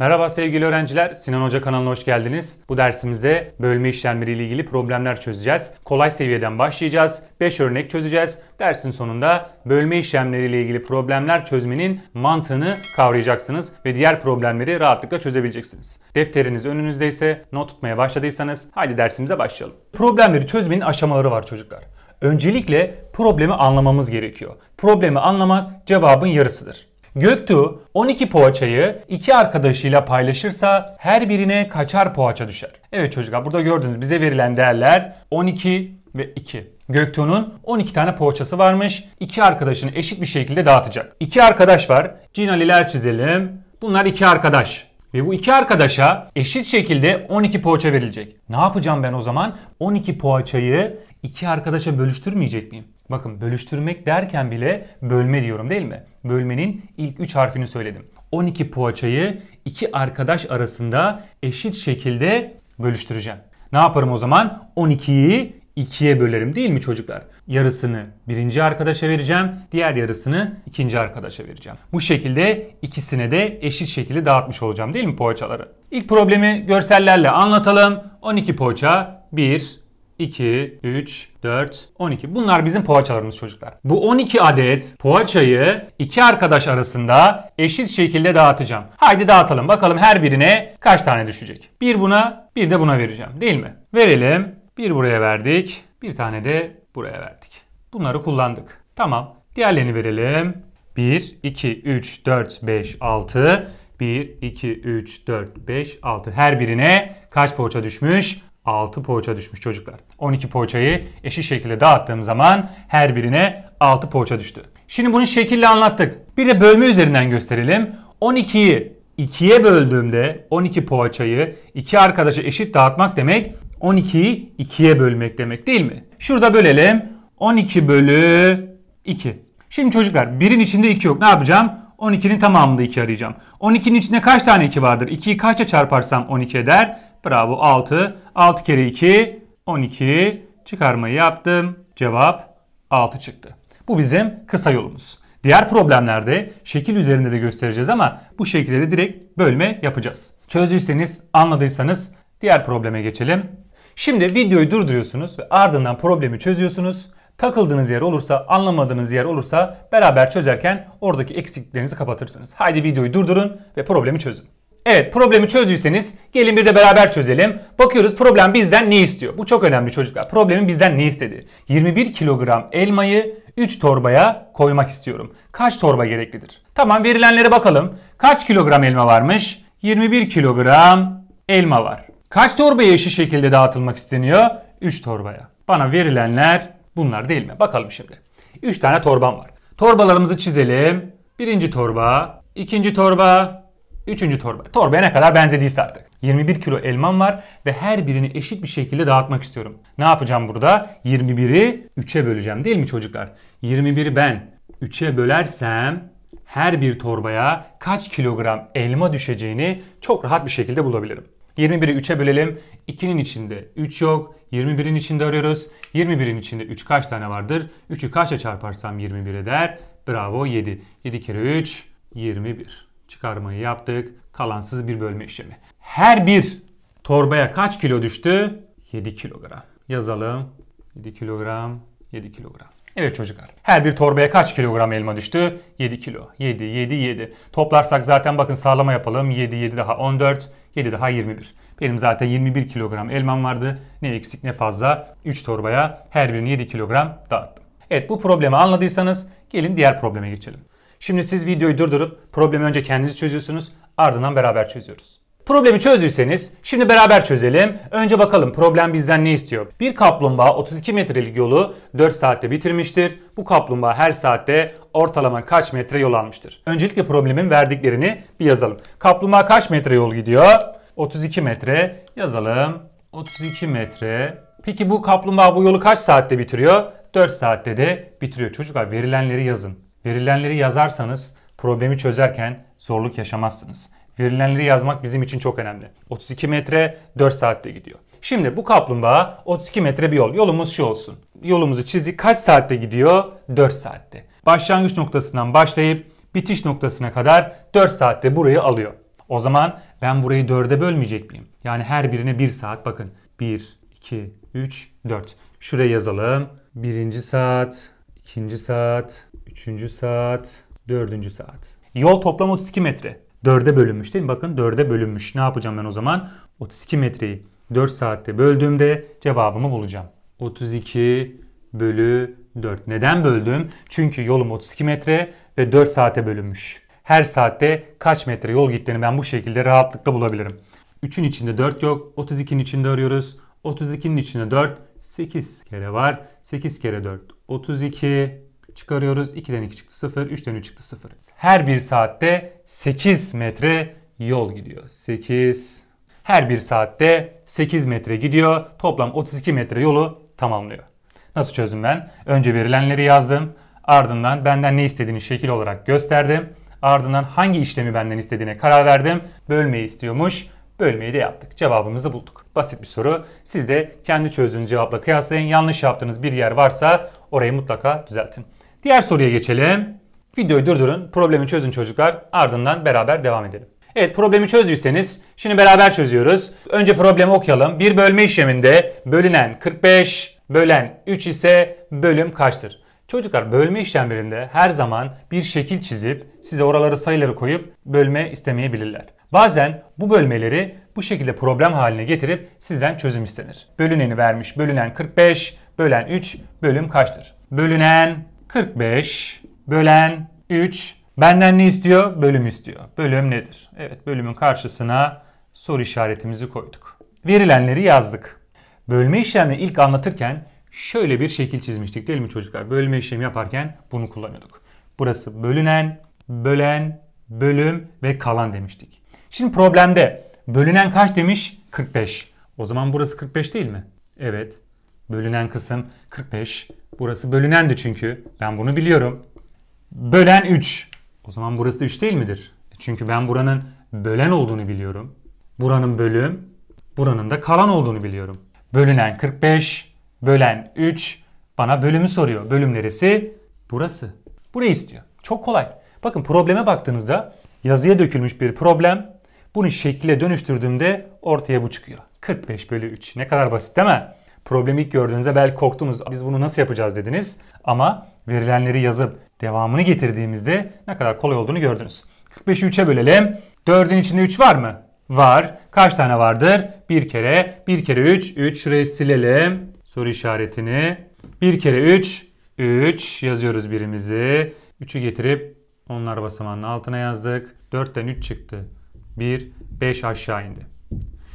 Merhaba sevgili öğrenciler, Sinan Hoca kanalına hoş geldiniz. Bu dersimizde bölme işlemleri ile ilgili problemler çözeceğiz. Kolay seviyeden başlayacağız, 5 örnek çözeceğiz. Dersin sonunda bölme işlemleri ile ilgili problemler çözmenin mantığını kavrayacaksınız ve diğer problemleri rahatlıkla çözebileceksiniz. Defteriniz önünüzde ise not tutmaya başladıysanız haydi dersimize başlayalım. Problemleri çözmenin aşamaları var çocuklar. Öncelikle problemi anlamamız gerekiyor. Problemi anlamak cevabın yarısıdır. Göktuğ 12 poğaçayı iki arkadaşıyla paylaşırsa her birine kaçar poğaça düşer? Evet çocuklar burada gördüğünüz bize verilen değerler 12 ve 2. Göktuğ'un 12 tane poğaçası varmış. İki arkadaşını eşit bir şekilde dağıtacak. İki arkadaş var. Cinaliler çizelim. Bunlar iki arkadaş. Ve bu iki arkadaşa eşit şekilde 12 poğaça verilecek. Ne yapacağım ben o zaman? 12 poğaçayı iki arkadaşa bölüştürmeyecek miyim? Bakın bölüştürmek derken bile bölme diyorum değil mi? Bölmenin ilk 3 harfini söyledim. 12 poğaçayı iki arkadaş arasında eşit şekilde bölüştüreceğim. Ne yaparım o zaman? 12'yi ikiye bölerim değil mi çocuklar? Yarısını birinci arkadaşa vereceğim. Diğer yarısını ikinci arkadaşa vereceğim. Bu şekilde ikisine de eşit şekilde dağıtmış olacağım değil mi poğaçaları? İlk problemi görsellerle anlatalım. 12 poğaça 1, 2, 3, 4, 12. Bunlar bizim poğaçalarımız çocuklar. Bu 12 adet poğaçayı iki arkadaş arasında eşit şekilde dağıtacağım. Haydi dağıtalım. Bakalım her birine kaç tane düşecek. Bir buna, bir de buna vereceğim değil mi? Verelim. Bir buraya verdik. Bir tane de buraya verdik. Bunları kullandık. Tamam. Diğerlerini verelim. 1, 2, 3, 4, 5, 6. 1, 2, 3, 4, 5, 6. Her birine kaç poğaça düşmüş? 6 poğaça düşmüş çocuklar. 12 poğaçayı eşit şekilde dağıttığım zaman her birine 6 poğaça düştü. Şimdi bunu şekille anlattık. Bir de bölme üzerinden gösterelim. 12'yi 2'ye böldüğümde 12 poğaçayı 2 arkadaşa eşit dağıtmak demek 12'yi 2'ye bölmek demek değil mi? Şurada bölelim. 12 bölü 2. Şimdi çocuklar birin içinde 2 yok. Ne yapacağım? 12'nin tamamında 2 arayacağım. 12'nin içinde kaç tane 2 vardır? 2'yi kaça çarparsam 12 eder? Bravo 6. 6 kere 2 12 çıkarmayı yaptım. Cevap 6 çıktı. Bu bizim kısa yolumuz. Diğer problemlerde şekil üzerinde de göstereceğiz ama bu şekilde de direkt bölme yapacağız. Çözdüyseniz, anladıysanız diğer probleme geçelim. Şimdi videoyu durduruyorsunuz ve ardından problemi çözüyorsunuz. Takıldığınız yer olursa, anlamadığınız yer olursa beraber çözerken oradaki eksikliklerinizi kapatırsınız. Haydi videoyu durdurun ve problemi çözün. Evet problemi çözdüyseniz gelin bir de beraber çözelim. Bakıyoruz problem bizden ne istiyor? Bu çok önemli çocuklar. Problemin bizden ne istedi? 21 kilogram elmayı 3 torbaya koymak istiyorum. Kaç torba gereklidir? Tamam verilenlere bakalım. Kaç kilogram elma varmış? 21 kilogram elma var. Kaç torbaya eşit şekilde dağıtılmak isteniyor? 3 torbaya. Bana verilenler bunlar değil mi? Bakalım şimdi. 3 tane torbam var. Torbalarımızı çizelim. Birinci torba, ikinci torba, üçüncü torba. Torbaya ne kadar benzediyse artık. 21 kilo elmam var ve her birini eşit bir şekilde dağıtmak istiyorum. Ne yapacağım burada? 21'i 3'e böleceğim değil mi çocuklar? 21'i ben 3'e bölersem her bir torbaya kaç kilogram elma düşeceğini çok rahat bir şekilde bulabilirim. 21'i 3'e bölelim. 2'nin içinde 3 yok. 21'in içinde arıyoruz. 21'in içinde 3 kaç tane vardır? 3'ü kaçla çarparsam 21 eder? Bravo 7. 7 kere 3 21. Çıkarmayı yaptık. Kalansız bir bölme işlemi. Her bir torbaya kaç kilo düştü? 7 kilogram. Yazalım. 7 kilogram, 7 kilogram. Evet çocuklar. Her bir torbaya kaç kilogram elma düştü? 7 kilo. 7, 7, 7. Toplarsak zaten bakın sağlama yapalım. 7, 7 daha 14, 7 daha 21. Benim zaten 21 kilogram elmam vardı. Ne eksik ne fazla. 3 torbaya her birini 7 kilogram dağıttım. Evet bu problemi anladıysanız gelin diğer probleme geçelim. Şimdi siz videoyu durdurup problemi önce kendiniz çözüyorsunuz. Ardından beraber çözüyoruz. Problemi çözdüyseniz şimdi beraber çözelim. Önce bakalım problem bizden ne istiyor? Bir kaplumbağa 32 metrelik yolu 4 saatte bitirmiştir. Bu kaplumbağa her saatte ortalama kaç metre yol almıştır? Öncelikle problemin verdiklerini bir yazalım. Kaplumbağa kaç metre yol gidiyor? 32 metre yazalım. 32 metre. Peki bu kaplumbağa bu yolu kaç saatte bitiriyor? 4 saatte de bitiriyor. Çocuklar verilenleri yazın. Verilenleri yazarsanız problemi çözerken zorluk yaşamazsınız. Verilenleri yazmak bizim için çok önemli. 32 metre 4 saatte gidiyor. Şimdi bu kaplumbağa 32 metre bir yol. Yolumuz şu olsun. Yolumuzu çizdik. Kaç saatte gidiyor? 4 saatte. Başlangıç noktasından başlayıp bitiş noktasına kadar 4 saatte burayı alıyor. O zaman ben burayı 4'e bölmeyecek miyim? Yani her birine 1 saat bakın. 1, 2, 3, 4. Şuraya yazalım. 1. saat, 2. saat, 3. saat, 4. saat. Yol toplam 32 metre. 4'e bölünmüş değil mi? Bakın 4'e bölünmüş. Ne yapacağım ben o zaman? 32 metreyi 4 saatte böldüğümde cevabımı bulacağım. 32 bölü 4. Neden böldüm? Çünkü yolum 32 metre ve 4 saate bölünmüş. Her saatte kaç metre yol gittiğini ben bu şekilde rahatlıkla bulabilirim. 3'ün içinde 4 yok. 32'nin içinde arıyoruz. 32'nin içinde 4. 8 kere var. 8 kere 4. 32 çıkarıyoruz. 2'den 2 çıktı 0. 3'ten 3 çıktı 0 her bir saatte 8 metre yol gidiyor. 8 her bir saatte 8 metre gidiyor. Toplam 32 metre yolu tamamlıyor. Nasıl çözdüm ben? Önce verilenleri yazdım. Ardından benden ne istediğini şekil olarak gösterdim. Ardından hangi işlemi benden istediğine karar verdim. Bölmeyi istiyormuş. Bölmeyi de yaptık. Cevabımızı bulduk. Basit bir soru. Siz de kendi çözdüğünüz cevapla kıyaslayın. Yanlış yaptığınız bir yer varsa orayı mutlaka düzeltin. Diğer soruya geçelim. Videoyu durdurun, problemi çözün çocuklar. Ardından beraber devam edelim. Evet problemi çözdüyseniz şimdi beraber çözüyoruz. Önce problemi okuyalım. Bir bölme işleminde bölünen 45, bölen 3 ise bölüm kaçtır? Çocuklar bölme işlemlerinde her zaman bir şekil çizip size oralara sayıları koyup bölme istemeyebilirler. Bazen bu bölmeleri bu şekilde problem haline getirip sizden çözüm istenir. Bölüneni vermiş. Bölünen 45, bölen 3, bölüm kaçtır? Bölünen 45, bölen 3. Benden ne istiyor? Bölüm istiyor. Bölüm nedir? Evet bölümün karşısına soru işaretimizi koyduk. Verilenleri yazdık. Bölme işlemini ilk anlatırken şöyle bir şekil çizmiştik değil mi çocuklar? Bölme işlemi yaparken bunu kullanıyorduk. Burası bölünen, bölen, bölüm ve kalan demiştik. Şimdi problemde bölünen kaç demiş? 45. O zaman burası 45 değil mi? Evet. Bölünen kısım 45. Burası bölünendi çünkü. Ben bunu biliyorum bölen 3. O zaman burası da 3 değil midir? Çünkü ben buranın bölen olduğunu biliyorum. Buranın bölüm, buranın da kalan olduğunu biliyorum. Bölünen 45, bölen 3 bana bölümü soruyor. Bölüm neresi? Burası. Burayı istiyor. Çok kolay. Bakın probleme baktığınızda yazıya dökülmüş bir problem. Bunu şekile dönüştürdüğümde ortaya bu çıkıyor. 45 bölü 3. Ne kadar basit değil mi? Problemi ilk gördüğünüzde belki korktunuz. Biz bunu nasıl yapacağız dediniz. Ama verilenleri yazıp devamını getirdiğimizde ne kadar kolay olduğunu gördünüz. 45'i 3'e bölelim. 4'ün içinde 3 var mı? Var. Kaç tane vardır? Bir kere. Bir kere 3. 3 şurayı silelim. Soru işaretini. Bir kere 3. 3 yazıyoruz birimizi. 3'ü getirip onlar basamağının altına yazdık. 4'ten 3 çıktı. 1, 5 aşağı indi.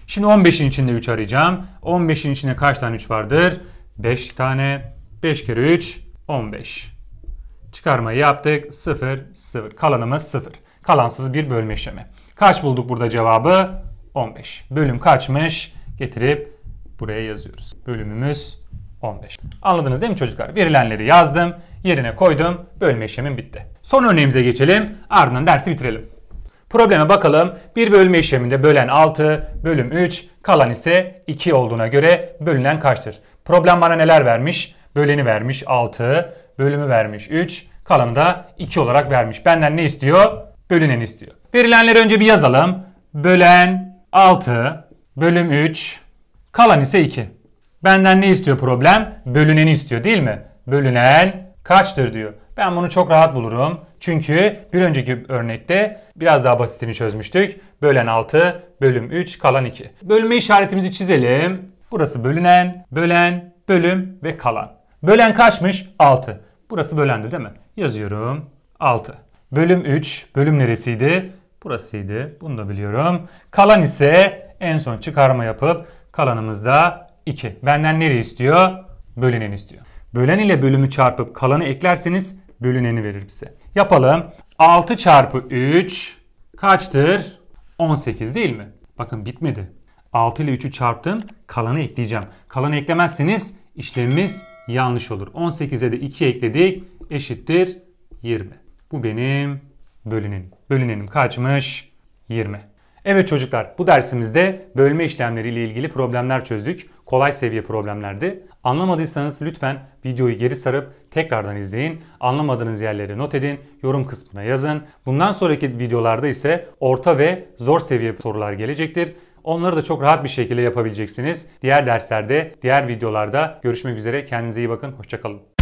Şimdi 15'in içinde 3 arayacağım. 15'in içinde kaç tane 3 vardır? 5 tane. 5 kere 3 15. Çıkarmayı yaptık. 0 0. Kalanımız 0. Kalansız bir bölme işlemi. Kaç bulduk burada cevabı? 15. Bölüm kaçmış? Getirip buraya yazıyoruz. Bölümümüz 15. Anladınız değil mi çocuklar? Verilenleri yazdım, yerine koydum, bölme işlemim bitti. Son örneğimize geçelim, ardından dersi bitirelim. Probleme bakalım. Bir bölme işleminde bölen 6, bölüm 3, kalan ise 2 olduğuna göre bölünen kaçtır? Problem bana neler vermiş? Böleni vermiş 6, bölümü vermiş 3, kalanı da 2 olarak vermiş. Benden ne istiyor? Bölüneni istiyor. Verilenleri önce bir yazalım. Bölen 6, bölüm 3, kalan ise 2. Benden ne istiyor problem? Bölüneni istiyor değil mi? Bölünen kaçtır diyor. Ben bunu çok rahat bulurum. Çünkü bir önceki örnekte biraz daha basitini çözmüştük. Bölen 6, bölüm 3, kalan 2. Bölme işaretimizi çizelim. Burası bölünen, bölen, bölüm ve kalan. Bölen kaçmış? 6. Burası bölendi değil mi? Yazıyorum. 6. Bölüm 3. Bölüm neresiydi? Burasıydı. Bunu da biliyorum. Kalan ise en son çıkarma yapıp kalanımız da 2. Benden nereyi istiyor? Bölüneni istiyor. Bölen ile bölümü çarpıp kalanı eklerseniz bölüneni verir bize. Yapalım. 6 çarpı 3 kaçtır? 18 değil mi? Bakın bitmedi. 6 ile 3'ü çarptım. Kalanı ekleyeceğim. Kalanı eklemezseniz işlemimiz yanlış olur. 18'e de 2 ekledik. Eşittir 20. Bu benim bölünenim. Bölünenim kaçmış? 20. Evet çocuklar bu dersimizde bölme işlemleri ile ilgili problemler çözdük kolay seviye problemlerdi. Anlamadıysanız lütfen videoyu geri sarıp tekrardan izleyin. Anlamadığınız yerleri not edin, yorum kısmına yazın. Bundan sonraki videolarda ise orta ve zor seviye sorular gelecektir. Onları da çok rahat bir şekilde yapabileceksiniz. Diğer derslerde, diğer videolarda görüşmek üzere. Kendinize iyi bakın. Hoşçakalın.